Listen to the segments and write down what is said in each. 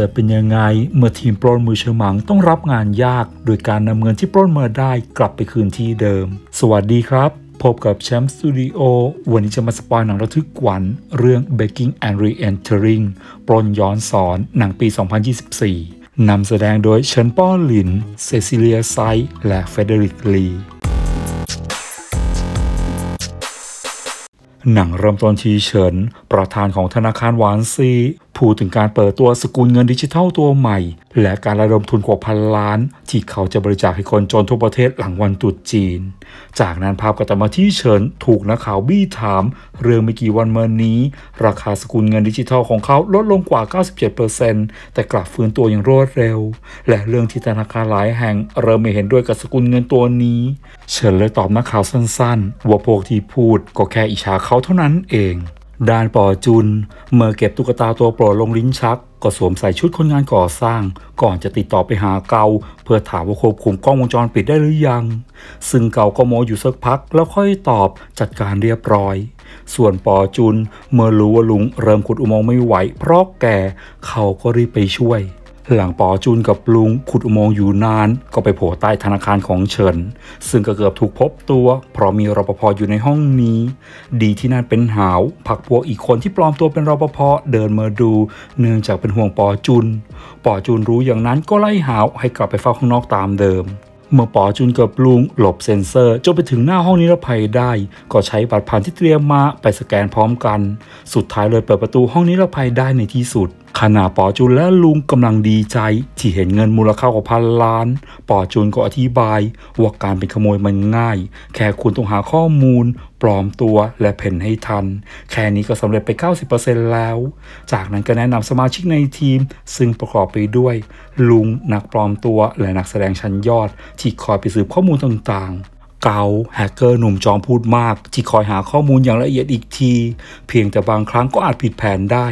จะเป็นยังไงเมื่อทีมปล้นมือเฉมังต้องรับงานยาก โดยการนำเงินที่ปล้นมาได้กลับไปคืนที่เดิม สวัสดีครับ พบกับแชมป์สตูดิโอวันนี้จะมาสปอยหนังระทึกขวัญเรื่อง Baking and Re-entering ปล้นย้อนสอนหนังปี 2024นำแสดงโดยเชินป้อหลินเซซิเลียไซและเฟเดริกลีหนังเริ่มต้นทีเฉิน ประธานของธนาคารหวานซีพูดถึงการเปิดตัวสกุลเงินดิจิทัลตัวใหม่ และการระดมทุนกว่าพันล้าน ที่เขาจะบริจาคให้คนจนทั่วประเทศหลังวันตรุษจีน จากนั้นภาพกระตมาที่เฉินถูกนักข่าวบี้ถาม เรื่องไม่กี่วันเมื่อนี้ ราคาสกุลเงินดิจิทัลของเขาลดลงกว่า 97%แต่กลับฟื้นตัวอย่างรวดเร็ว และเรื่องที่ธนาคารหลายแห่ง เริ่มไม่เห็นด้วยกับสกุลเงินตัวนี้เฉินเลยตอบนักข่าวสั้นๆว่าพวกที่พูดก็แค่อิจฉาเขาเท่านั้นเองดานป่อจุนเมื่อเก็บตุ๊กตาตัวโปรดลงลิ้นชัก ก็สวมใส่ชุดคนงานก่อสร้างก่อนจะติดต่อไปหาเกาเพื่อถามว่าควบคุมกล้องวงจรปิดได้หรือยัง ซึ่งเกาก็โมอยู่สักพักแล้วค่อยตอบจัดการเรียบร้อย ส่วนปอจุนเมื่อรู้ว่าลุงเริ่มขุดอุโมงค์ไม่ไหวเพราะแก่เขาก็รีบไปช่วยหลังปอจุนกับลุง ขุดอุโมงค์อยู่นาน ก็ไปโผล่ใต้ธนาคารของเฉินซึ่งก็เกือบถูกพบตัว เพราะมีรปภอยู่ในห้องนี้ ดีที่นั่นเป็นหาวผักพวกอีกคนที่ปลอมตัวเป็นรปภเดินมาดูเนื่องจากเป็นห่วงปอจุนปอจุนรู้อย่างนั้นก็ไล่หาว ให้กลับไปเฝ้าข้างนอกตามเดิมเมื่อป๋อจุนกับลุง หลบเซ็นเซอร์จนไปถึงหน้าห้องนิรภัยได้ ก็ใช้บัตรผ่านที่เตรียมมาไปสแกนพร้อมกัน สุดท้ายเลยเปิดประตูห้องนิรภัยได้ในที่สุด ขณะปอจุนและลุงกำลังดีใจ ที่เห็นเงินมูลค่ากว่าพันล้าน ปอจุนก็อธิบาย ว่าการเป็นขโมยมันง่าย แค่คุณต้องหาข้อมูลปลอมตัวและเพ่นให้ทัน แค่นี้ก็สำเร็จไป 90%แล้ว จากนั้นก็แนะนำสมาชิกในทีม ซึ่งประกอบไปด้วย ลุง นักปลอมตัวและนักแสดงชั้นยอดที่คอยไปสืบข้อมูลต่างๆกาแฮกเกอร์หนุ่มจอมพูดมาก ที่คอยหาข้อมูลอย่างละเอียดอีกที เพียงแต่บางครั้งก็อาจผิดแผนได้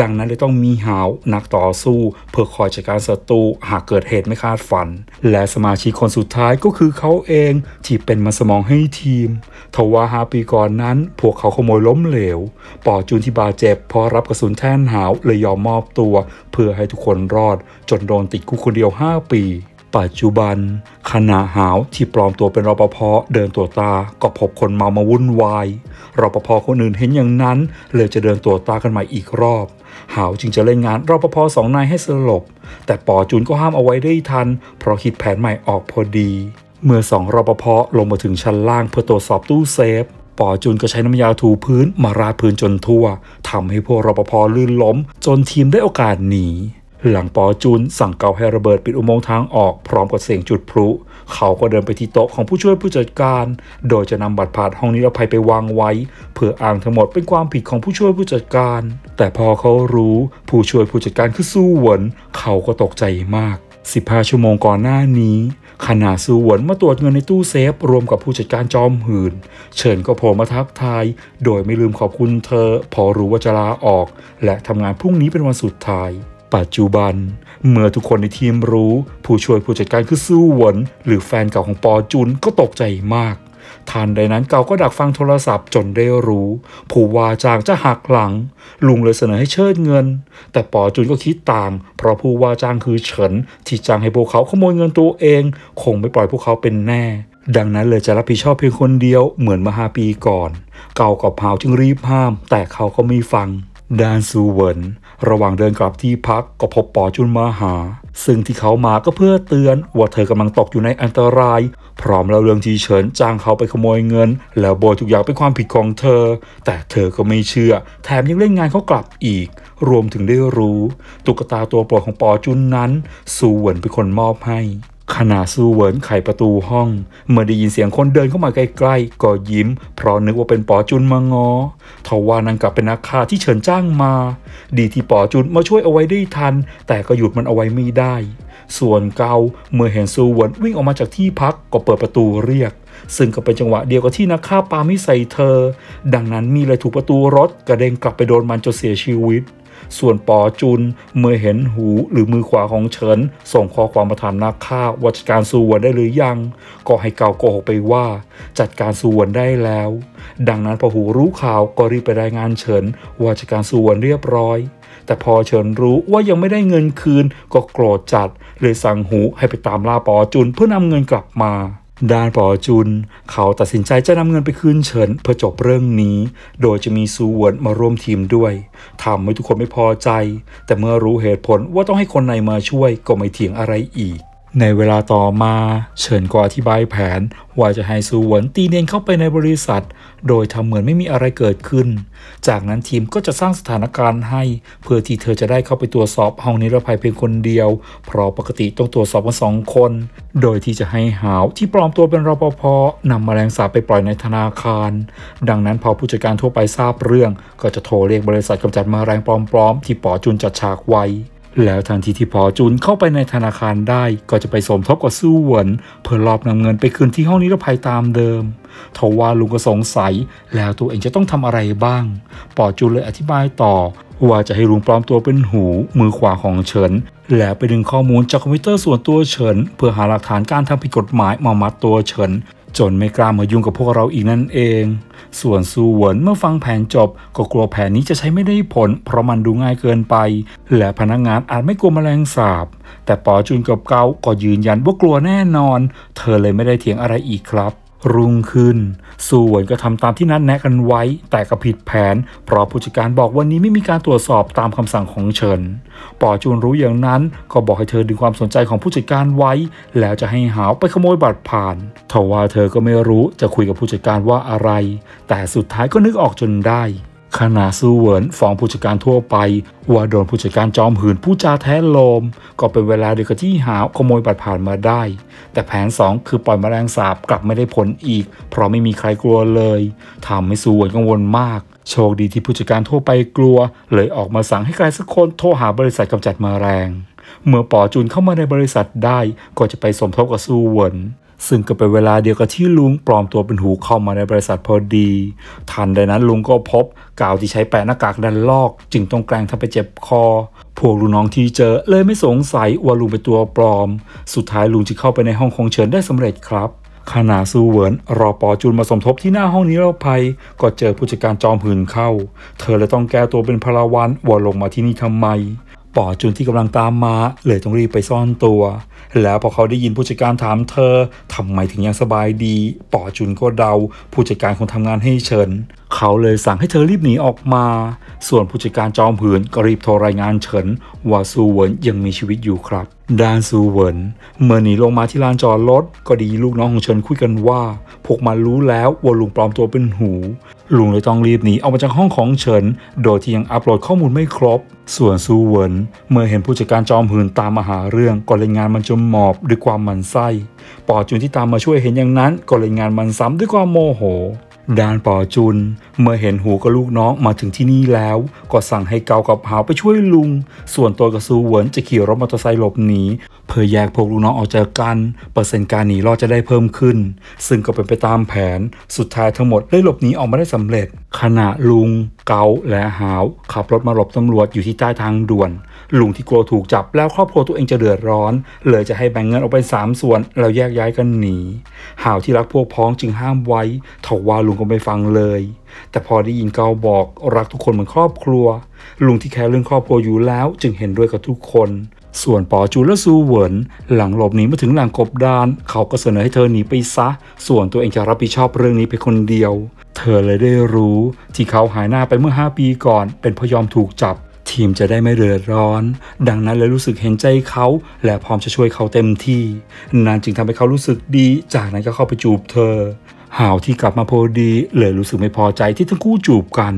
ดังนั้นเลยต้องมีหาว นักต่อสู้เพื่อคอยจัดการศัตรูหากเกิดเหตุไม่คาดฝัน และสมาชิกคนสุดท้ายก็คือเขาเอง ที่เป็นมันสมองให้ทีม ทว่าหาปีก่อนนั้น พวกเขาขโมยล้มเหลวปอจูนที่บาดเจ็บพอรับกระสุนแทนหาวเลยยอมมอบตัว เพื่อให้ทุกคนรอด จนโดนติดคุกคนเดียว 5 ปีปัจจุบันขณะหาวที่ปลอมตัวเป็นรปภเดินตัวตาก็พบคนเมามาวุ่นวายรปภคนอื่นเห็นอย่างนั้นเลยจะเดินตัวตากันใหม่อีกรอบ หาวจึงจะเล่นงานรปภสองนายให้สลบ แต่ปอจุนก็ห้ามเอาไว้ได้ทันเพราะคิดแผนใหม่ออกพอดี เมื่อสองรปภลงมาถึงชั้นล่างเพื่อตรวจสอบตู้เซฟปอจุนก็ใช้น้ำยาถูพื้นมาราดพื้นจนทั่วทำให้พวกรปภลื่นล้ม จนทีมได้โอกาสหนีหลังปอจุนสั่งเกาให้ระเบิดปิดอุโมงค์ทางออกพร้อมกับเสียงจุดพลุเขาก็เดินไปที่โต๊ะของผู้ช่วยผู้จัดการ โดยจะนำบัตรผ่านห้องนิรภัยไปวางไว้เพื่ออ้างทั้งหมดเป็นความผิดของผู้ช่วยผู้จัดการ แต่พอเขารู้ผู้ช่วยผู้จัดการคือสู้หวนเขาก็ตกใจมาก 15ชั่วโมงก่อนหน้านี้ขณะสูวนมาตรวจเงินในตู้เซฟรวมกับผู้จัดการจอมหืนเฉินก็โผล่มาทักทายโดยไม่ลืมขอบคุณเธอพอรู้ว่าจะลาออกและทำงานพรุ่งนี้เป็นวันสุดท้ายปัจจุบัน เมื่อทุกคนในทีมรู้ ผู้ช่วยผู้จัดการคือซู่หวนหรือแฟนเก่าของปอจุนก็ตกใจมากทันใดนั้นเก่าก็ดักฟังโทรศัพท์จนได้รู้ ผู้ว่าจ้างจะหักหลัง ลุงเลยเสนอให้เชิดเงิน แต่ปอจุนก็คิดตาม เพราะผู้ว่าจ้างคือเฉินที่จ้างให้พวกเขาขโมยเงินตัวเอง คงไม่ปล่อยพวกเขาเป็นแน่ ดังนั้นเลยจะรับผิดชอบเพียงคนเดียวเหมือนมหาปีก่อน เก่ากับพาวจึงรีบห้าม แต่เขาก็ไม่ฟังแดนซูเวินระหว่างเดินกลับที่พักก็พบปอจุนมาหา ซึ่งที่เขามาก็เพื่อเตือนว่าเธอกำลังตกอยู่ในอันตราย พร้อมแล้วเรื่องทีเฉินจ้างเขาไปขโมยเงิน แล้วโบยทุกอย่างเป็นความผิดของเธอ แต่เธอก็ไม่เชื่อแถมยังเล่นงานเขากลับอีก รวมถึงได้รู้ ตุ๊กตาตัวโปรดของปอจุนนั้นซูเวินเป็นคนมอบให้ขณะซูเวินไขประตูห้อง เมื่อได้ยินเสียงคนเดินเข้ามาใกล้ๆก็ยิ้มเพราะนึกว่าเป็นปอจุนมางอทว่านังกลับเป็นนักฆ่าที่เชิญจ้างมา ดีที่ปอจุนมาช่วยเอาไว้ได้ทัน แต่ก็หยุดมันเอาไว้ไม่ได้ ส่วนเกาเมื่อเห็นซูเวินวิ่งออกมาจากที่พักก็เปิดประตูเรียก ซึ่งก็เป็นจังหวะเดียวกับที่นักฆ่าปาไม่ใส่เธอ ดังนั้นมีเลยถูกประตูรถกระเด้งกลับไปโดนมันจนเสียชีวิตส่วนปอจุนเมื่อเห็นหูหรือมือขวาของเฉินส่งข้อความมาถามนักฆ่าว่าจัดการสูวนได้หรือยัง ก็ให้เกาโกหกไปว่าจัดการสูวนได้แล้ว ดังนั้นพอหูรู้ข่าวก็รีบไปรายงานเฉินว่าจัดการสูวนเรียบร้อย แต่พอเฉินรู้ว่ายังไม่ได้เงินคืนก็โกรธจัดเลยสั่งหูให้ไปตามล่าปอจุนเพื่อนำเงินกลับมาด้านปอจุน เขาตัดสินใจจะนำเงินไปคืนเฉินเพื่อจบเรื่องนี้ โดยจะมีซูเวนมาร่วมทีมด้วยทำให้ทุกคนไม่พอใจ แต่เมื่อรู้เหตุผลว่าต้องให้คนในมาช่วยก็ไม่เถียงอะไรอีกในเวลาต่อมาเฉินก็อธิบายแผน ว่าจะให้ซูหวนตีเนียนเข้าไปในบริษัท โดยทำเหมือนไม่มีอะไรเกิดขึ้น จากนั้นทีมก็จะสร้างสถานการณ์ให้ เพื่อที่เธอจะได้เข้าไปตรวจสอบห้องนิรภัยเพียงคนเดียว เพราะปกติต้องตรวจสอบกันสองคน โดยที่จะให้หาวที่ปลอมตัวเป็นรปภนำมแมลงสาบไปปล่อยในธนาคาร ดังนั้นพอผู้จัดการทั่วไปทราบเรื่องก็จะโทรเรียกบริษัทกำจัดมแมลงปลอม ๆ ที่ป๋อจุนจัดฉากไว้แล้วทันทีที่พอจุนเข้าไปในธนาคารได้ก็จะไปสมทบกับสู้หวนเพื่อรอบนำเงินไปคืนที่ห้องนิรภัยตามเดิมทว่าลุงก็สงสัย แล้วตัวเองจะต้องทำอะไรบ้างปอจุนเลยอธิบายต่อ ว่าจะให้ลุงปลอมตัวเป็นหูมือขวาของเฉินแล้วไปดึงข้อมูลจากคอมพิวเตอร์ส่วนตัวเฉินเพื่อหาหลักฐานการทำผิดกฎหมายมามัดตัวเฉินจนไม่กล้ามายุ่งกับพวกเราอีกนั่นเองส่วนซูเหวินเมื่อฟังแผนจบก็กลัวแผนนี้จะใช้ไม่ได้ผล เพราะมันดูง่ายเกินไป และพนักงานอาจไม่กลัวแมลงสาบ แต่ปอจุนกับเกาก็ยืนยันว่ากลัวแน่นอน เธอเลยไม่ได้เถียงอะไรอีกครับรุ่งขึ้นส่วนก็ทำตามที่นัดแนะกันไว้ แต่ก็ผิดแผน เพราะผู้จัดการบอกวันนี้ไม่มีการตรวจสอบตามคำสั่งของเฉินปอจูนรู้อย่างนั้นก็บอกให้เธอดึงความสนใจของผู้จัดการไว้ แล้วจะให้หาวไปขโมยบัตรผ่านทว่าเธอก็ไม่รู้จะคุยกับผู้จัดการว่าอะไร แต่สุดท้ายก็นึกออกจนได้ขณะซูเวินฟ้องผู้จัดการทั่วไปว่าโดนผู้จัดการจอมหืนผู้จาแท้ลม ก็เป็นเวลาเดียวกับที่หาวขโมยบัตรผ่านมาได้ แต่แผน 2 คือปล่อยมแมลงสาบกลับไม่ได้ผลอีกเพราะไม่มีใครกลัวเลยทำให้ซูเวินกังวลมาก โชคดีที่ผู้จัดการทั่วไปกลัว เลยออกมาสั่งให้ใครสักคนโทรหาบริษัทกำจัดมแมลงเมื่อปอจุนเข้ามาในบริษัทได้ก็จะไปสมทบกับซูเวินซึ่งก็เป็นเวลาเดียวกับที่ลุงปลอมตัวเป็นหูเข้ามาในบริษัทพอดี ทันใดนั้นลุงก็พบกาวที่ใช้แปะหน้ากากดันลอกจึงต้องแกล้งทำไปเจ็บคอ พวกลุงน้องที่เจอเลยไม่สงสัยว่าลุงเป็นตัวปลอม สุดท้ายลุงจึงเข้าไปในห้องของเฉินได้สำเร็จครับ ขณะซูเวิร์นรอปอจุนมาสมทบที่หน้าห้องนี้้รภัยก็เจอผู้จัดการจอมหืนเข้า เธอเลยต้องแก้ตัวเป็นพลาวันว่าลงมาที่นี่ทำไมป่อจุนที่กำลังตามมา เลยต้องรีบไปซ่อนตัว แล้วพอเขาได้ยินผู้จัดการถามเธอทำไมถึงยังสบายดีป่อจุนก็เดาผู้จัดการคงทำงานให้เฉินเขาเลยสั่งให้เธอรีบหนีออกมา ส่วนผู้จัดการจอมผืนก็รีบโทรรายงานเฉิน ว่าซูเวินยังมีชีวิตอยู่ครับ ด้านซูเวินเมื่อหนีลงมาที่ลานจอดรถก็ดีลูกน้องของเฉินคุยกันว่าพวกมันรู้แล้วว่าลุงปลอมตัวเป็นหูลุงเลยต้องรีบหนีออกมาจากห้องของเฉินโดยที่ยังอัปโหลดข้อมูลไม่ครบส่วนซูเวินเมื่อเห็นผู้จัดการจอมหืนตามมาหาเรื่องก็เลยงานมันจมหมอบด้วยความมันไส้ปอจุนที่ตามมาช่วยเห็นอย่างนั้นก็เลยงานมันซ้ำด้วยความโมโหด้านป่อจุนเมื่อเห็นหูกับลูกน้องมาถึงที่นี่แล้ว ก็สั่งให้เกากับหาวไปช่วยลุง ส่วนตัวกับซูเหวินจะขี่รถมอเตอร์ไซค์หลบหนีเพื่อแยกพวกลูกน้องออกจากกัน เปอร์เซ็นต์การหนีรอดจะได้เพิ่มขึ้น ซึ่งก็เป็นไปตามแผนสุดท้ายทั้งหมดได้หลบหนีออกมาได้สำเร็จ ขณะลุง เกาและหาว ขับรถมาหลบตำรวจอยู่ที่ใต้ทางด่วนลุงที่กลัวถูกจับแล้วครอบครัวตัวเองจะเดือดร้อนเลยจะให้แบ่งเงินออกไปสา3ส่วนแล้วแยกย้ายกันหนีหาวที่รักพวกพ้องจึงห้ามไว้ถกว่าลุงก็ไม่ฟังเลย แต่พอได้ยินเกาบอกรักทุกคนเหมือนครอบครัวลุงที่แคร์เรื่องครอบครัวอยู่แล้วจึงเห็นด้วยกับทุกคน ส่วนปอจูและซูเหวินหลังหลบหนีมาถึงหลังกบดาน เขาก็เสนอให้เธอหนีไปซะ ส่วนตัวเองจะรับผิดชอบเรื่องนี้ไปคนเดียว เธอเลยได้รู้ ที่เขาหายหน้าไปเมื่อ 5 ปีก่อน เป็นพยอมถูกจับทีมจะได้ไม่เดือดร้อน ดังนั้นเลย รู้สึกเห็นใจเขา และพร้อมจะช่วยเขาเต็มที่ นานจึงทำให้เขารู้สึกดี จากนั้นก็เข้าไปจูบเธอ หาวที่กลับมาพอดี เลยรู้สึกไม่พอใจที่ทั้งคู่จูบกัน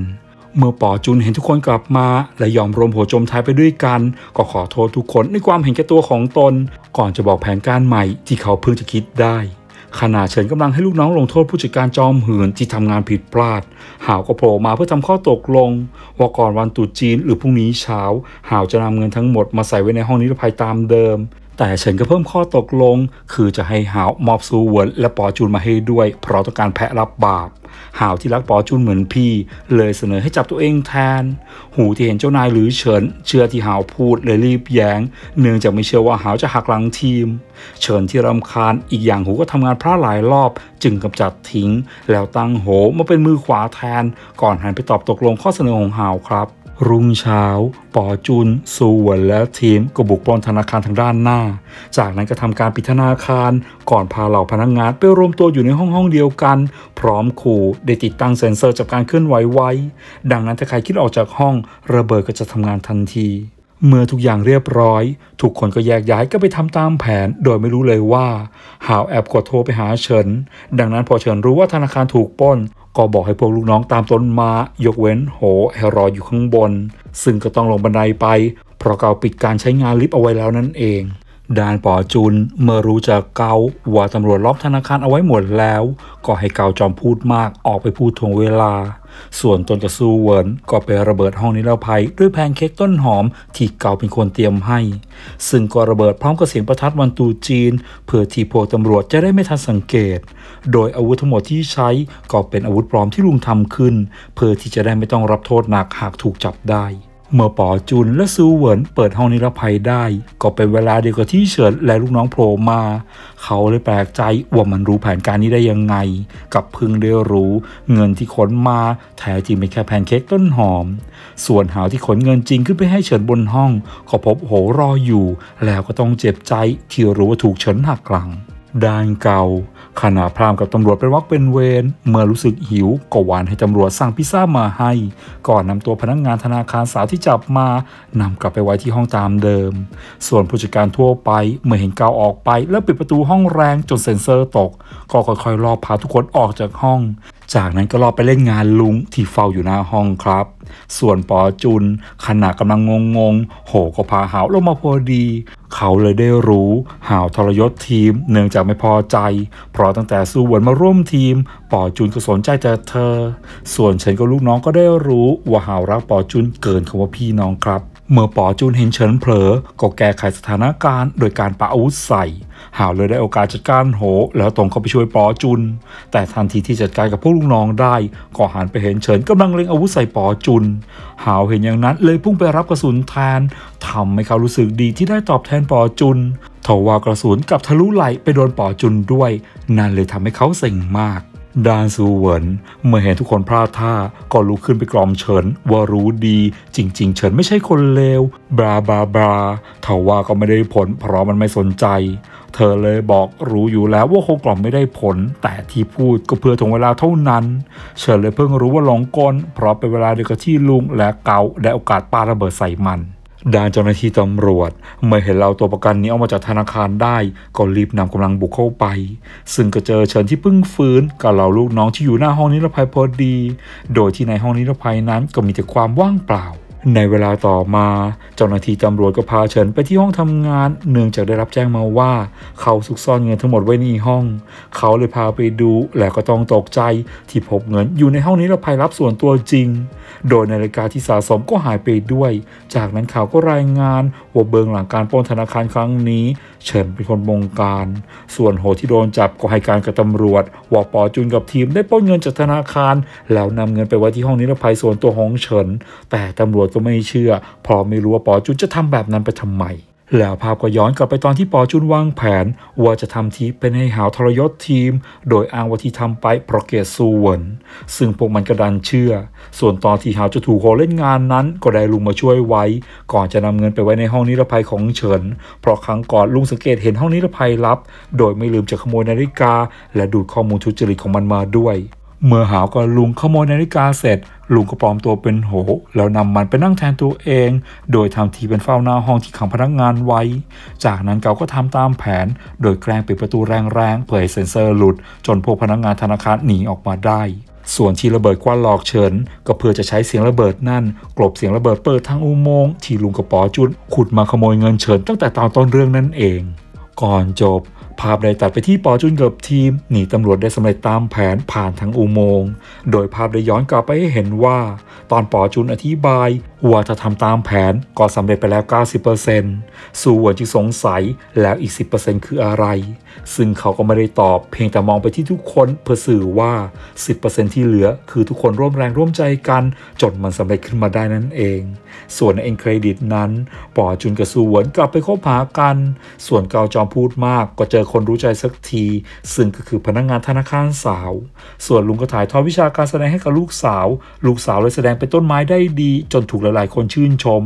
เมื่อปอจุนเห็นทุกคนกลับมา และยอมรวมหัวจมท้ายไปด้วยกัน ก็ขอโทษทุกคนในความเห็นแก่ตัวของตน ก่อนจะบอกแผนการใหม่ที่เขาเพิ่งจะคิดได้ขณะเฉินกำลังให้ลูกน้องลงโทษผู้จัดการจอมหืนที่ทำงานผิดพลาด หาวก็โผล่มาเพื่อทำข้อตกลง ว่าก่อนวันตรุษจีนหรือพรุ่งนี้เช้าหาวจะนำเงินทั้งหมดมาใส่ไว้ในห้องนิรภัยตามเดิมแต่เฉินก็เพิ่มข้อตกลง คือจะให้หาว มอบซูเวิร์ดและปอจูนมาให้ด้วยเพราะต้องการแพะรับบาปหาวที่รักปอจูนเหมือนพี่ เลยเสนอให้จับตัวเองแทน หูที่เห็นเจ้านายหรือเฉินเชื่อที่หาวพูดเลยรีบแยง้ง เนื่องจากไม่เชื่อว่าหาวจะหักหลังทีม เฉินที่รำคาญอีกอย่างหูก็ทำงานพลาดหลายรอบจึงกำจัดทิ้ง แล้วตั้งโหมาเป็นมือขวาแทน ก่อนหันไปตอบตกลงข้อเสนอของหาวครับรุ่งเช้าปอจุน สูวนและทีมก็บุกปล้นธนาคารทางด้านหน้า จากนั้นก็ทำการปิดธนาคาร ก่อนพาเหล่าพนักงงานไปรวมตัวอยู่ในห้องห้องเดียวกัน พร้อมขู่ได้ติดตั้งเซ็นเซอร์จับการเคลื่อนไหวไว้ ดังนั้นถ้าใครคิดออกจากห้อง ระเบิดก็จะทำงานทันทีเมื่อทุกอย่างเรียบร้อยทุกคนก็แยกย้ายก็ไปทำตามแผน โดยไม่รู้เลยว่า หาวแอบกดโทรไปหาเฉิน ดังนั้นพอเฉินรู้ว่าธนาคารถูกป้น ก็บอกให้พวกลูกน้องตามต้นมา ยกเว้น โหใฮรออยู่ข้างบน ซึ่งก็ต้องลงบันไดไป เพราะเกาปิดการใช้งานลิฟต์เอาไว้แล้วนั่นเองด้านปอจุนเมื่อรู้จากเกาว่าตำรวจล็อกธนาคารเอาไว้หมดแล้ว ก็ให้เกาจอมพูดมากออกไปพูดทวงเวลา ส่วนตนกับซูเวินก็ไประเบิดห้องนิรภัยด้วยแพนเค้กต้นหอมที่เกาเป็นคนเตรียมให้ ซึ่งก็ระเบิดพร้อมกับเสียงประทัดวันตูจีน เพื่อที่พวกตำรวจจะได้ไม่ทันสังเกต โดยอาวุธทั้งหมดที่ใช้ก็เป็นอาวุธปลอมที่ลุงทำขึ้นเพื่อที่จะได้ไม่ต้องรับโทษหนักหากถูกจับได้เมื่อป๋อจุนและซูเหวินเปิดห้องนิรภัยได้ ก็เป็นเวลาเดียวกับที่เฉินและลูกน้องโผล่มา เขาเลยแปลกใจว่ามันรู้แผนการนี้ได้ยังไง กับพึงรียรู้ เงินที่ขนมา แท้จริงเป็นแค่แพนเค้กต้นหอม ส่วนหาวที่ขนเงินจริงขึ้นไปให้เฉินบนห้อง ก็พบโหรออยู่แล้วก็ต้องเจ็บใจที่รู้ว่าถูกเฉินหักหลังดานเก่า ขณะพรามกับตำรวจเป็นวักเป็นเวร เมื่อรู้สึกหิวก็หวานให้ตำรวจสั่งพิซซ่ามาให้ ก่อนนำตัวพนักงานธนาคารสาวที่จับมา นำกลับไปไว้ที่ห้องตามเดิม ส่วนผู้จัดการทั่วไป เมื่อเห็นเกาออกไปแล้วปิดประตูห้องแรงจนเซ็นเซอร์ตก ก็ค่อยๆ รอพาทุกคนออกจากห้องจากนั้นก็รอไปเล่นงานลุงที่เฝ้าอยู่หน้าห้องครับ ส่วนปอจุนขณะกำลังงงๆโหก็พาหาวลงมาพอดี เขาเลยได้รู้หาวทรยศทีมเนื่องจากไม่พอใจ เพราะตั้งแต่สู้วนมาร่วมทีม ปอจุนก็สนใจแต่เธอ ส่วนเฉินก็ลูกน้องก็ได้รู้ว่าหาวรักปอจุนเกินคำว่าพี่น้องครับ เมื่อปอจุนเห็นเฉินเผลอ ก็แก้ไขสถานการณ์ โดยการปะอาวุธใส่หาวเลยได้โอกาสจัดการโห แล้วตรงเข้าไปช่วยปอจุน แต่ทันทีที่จัดการกับพวกลูกน้องได้ ก็หันไปเห็นเฉินกำลังเล็งอาวุธใส่ปอจุนหาวเห็นอย่างนั้นเลยพุ่งไปรับกระสุนแทน ทำให้เขารู้สึกดีที่ได้ตอบแทนปอจุนทว่ากระสุนกับทะลุไหลไปโดนปอจุนด้วย นั่นเลยทำให้เขาเซ็งมาก ดานซูเวินเมื่อเห็นทุกคนพลาดท่าก็ลุกขึ้นไปกล่อมเฉินว่ารู้ดี จริง ๆ เฉินไม่ใช่คนเลวบลาบลาบลาทว่าก็ไม่ได้ผล เพราะมันไม่สนใจเธอเลยบอกรู้อยู่แล้วว่าคงกล่อมไม่ได้ผล แต่ที่พูดก็เพื่อถ่วงเวลาเท่านั้น เฉินเลยเพิ่งรู้ว่าหลงกลเพราะเป็นเวลาเดียวกับที่ลุงและเกาได้โอกาสปาระเบิดใส่มันด้านเจ้าหน้าที่ตำรวจ เมื่อเห็นเราตัวประกันนี้ออกมาจากธนาคารได้ ก็รีบนำกำลังบุกเข้าไป ซึ่งก็เจอเฉินที่เพิ่งฟื้นกับเราลูกน้องที่อยู่หน้าห้องนิรภัยพอดี โดยที่ในห้องนิรภัยนั้นก็มีแต่ความว่างเปล่าในเวลาต่อมา เจ้าหน้าที่ตำรวจก็พาเฉินไปที่ห้องทำงานเนื่องจากได้รับแจ้งมาว่า เขาซุกซ่อนเงินทั้งหมดไว้ในห้อง เขาเลยพาไปดูและก็ต้องตกใจ ที่พบเงินอยู่ในห้องนี้ละภายรับส่วนตัวจริง โดยนาฬิกาที่สะสมก็หายไปด้วย จากนั้นข่าวก็รายงานว่าเบื้องหลังการปล้นธนาคารครั้งนี้เฉินเป็นคนบงการ ส่วนโหที่โดนจับก็ให้การกับตำรวจว่าปอจุนกับทีมได้ป้นเงินจากธนาคาร แล้วนำเงินไปไว้ที่ห้องนิรภัยส่วนตัวของเฉิน แต่ตำรวจก็ไม่เชื่อเพราะไม่รู้ว่าปอจุนจะทำแบบนั้นไปทำไมแล้วภาพก็ย้อนกลับไปตอนที่ปอจุนวางแผนว่าจะทำทีเป็นให้หาวทรยศทีมโดยอ้างว่าที่ทำไปเพราะเกศส่วน ซึ่งพวกมันกระดันเชื่อ ส่วนตอนที่หาวจะถูกโหเล่นงานนั้นก็ได้ลุงมาช่วยไว้ก่อนจะนำเงินไปไว้ในห้องนิรภัยของเฉินเพราะครั้งก่อนลุงสังเกตเห็นห้องนิรภัยลับโดยไม่ลืมจะขโมยนาฬิกา และดูดข้อมูลทุจริตของมันมาด้วยเมื่อหาวกับลุงขโมยนาฬิกาเสร็จ ลุงก็ปลอมตัวเป็นโห แล้วนำมันไปนั่งแทนตัวเอง โดยทำทีเป็นเฝ้าหน้าห้องที่ขังพนักงานไว้ จากนั้นเขาก็ทำตามแผน โดยแกล้งปิดประตูแรงๆเพื่อให้เซ็นเซอร์หลุดจนพวกพนักงานธนาคารหนีออกมาได้ ส่วนที่ระเบิดกว่นหลอกเฉิน ก็เพื่อจะใช้เสียงระเบิดนั่นกลบเสียงระเบิดเปิดทางอุโมงค์ที่ลุงกระป๋อจุนขุดมาขโมยเงินเฉินตั้งแต่ตอนต้นเรื่องนั่นเอง ก่อนจบภาพได้ตัดไปที่ปอจุนกับทีม หนีตำรวจได้สำเร็จตามแผนผ่านทางอุโมงค์ โดยภาพได้ย้อนกลับไปให้เห็นว่า ตอนปอจุนอธิบายวัวจะทำตามแผนก็สำเร็จไปแล้ว 90%สู่อนวจึงสงสัยแล้วอีก 10%คืออะไร ซึ่งเขาก็ไม่ได้ตอบเพียงแต่มองไปที่ทุกคนเพื่อสื่อว่า 10%ที่เหลือคือทุกคนร่วมแรงร่วมใจกัน จนมันสำเร็จขึ้นมาได้นั่นเอง ส่วนเอ็นเครดิตนั้นปอจุนกับสูวนกลับไปคบหากัน ส่วนเกาจอมพูดมาก ก็เจอคนรู้ใจสักที ซึ่งก็คือพนักงงานธนาคารสาว ส่วนลุงก็ถ่ายทอดวิชาการแสดงให้กับลูกสาว ลูกสาวเลยแสดงเป็นต้นไม้ได้ดี จนถูกลหลายคนชื่นชม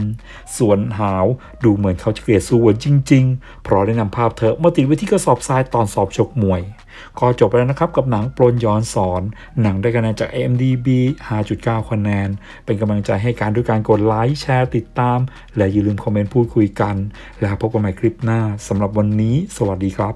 สวนหาว ดูเหมือนเขาจะเกลียดสู้วนจริงๆ เพราะได้นำภาพเธอมาติดไว้ที่กระสอบทรายตอนสอบชกมวย ก็จบไปแล้วนะครับกับหนังปลนย้อนสอน หนังได้คะแนนจาก MDB 5.9คะแนน เป็นกำลังใจให้การด้วยการกดไลค์แชร์ติดตาม และอย่าลืมคอมเมนต์พูดคุยกัน แล้วพบกันใหม่คลิปหน้าสำหรับวันนี้ สวัสดีครับ